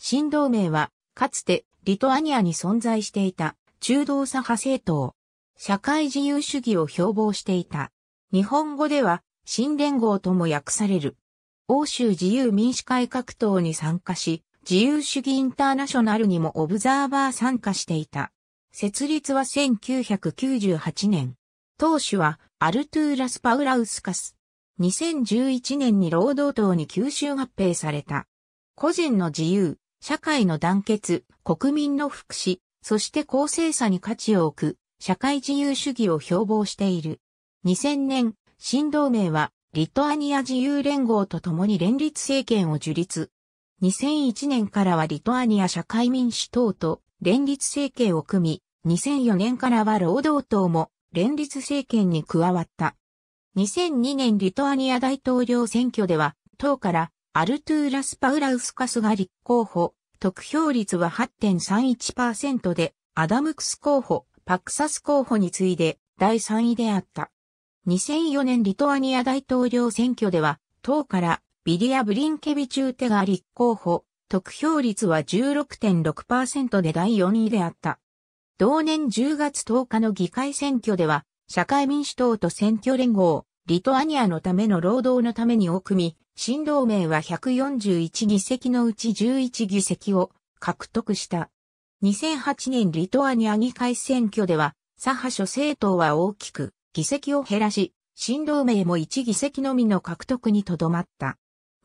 新同盟は、かつてリトアニアに存在していた中道左派政党。社会自由主義を標榜していた。日本語では、新連合とも訳される。欧州自由民主改革党に参加し、自由主義インターナショナルにもオブザーバー参加していた。設立は1998年。党首はアルトゥーラス・パウラウスカス。2011年に労働党に吸収合併された。個人の自由、社会の団結、国民の福祉、そして公正さに価値を置く、社会自由主義を標榜している。2000年、新同盟は、リトアニア自由連合と共に連立政権を樹立。2001年からはリトアニア社会民主党と連立政権を組み、2004年からは労働党も連立政権に加わった。2002年リトアニア大統領選挙では、党からアルトゥーラス・パウラウスカスが立候補、得票率は8.31%で、アダムクス候補、パクサス候補に次いで第3位であった。2004年リトアニア大統領選挙では、党からビリア・ブリンケビチューテが立候補、得票率は16.6%で第4位であった。同年10月10日の議会選挙では、社会民主党と選挙連合、リトアニアのための労働のためにを組み、新同盟は141議席のうち11議席を獲得した。2008年リトアニア議会選挙では、左派諸政党は大きく議席を減らし、新同盟も1議席のみの獲得にとどまった。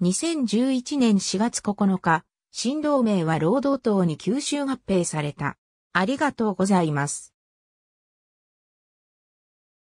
2011年4月9日、新同盟は労働党に吸収合併された。ありがとうございます。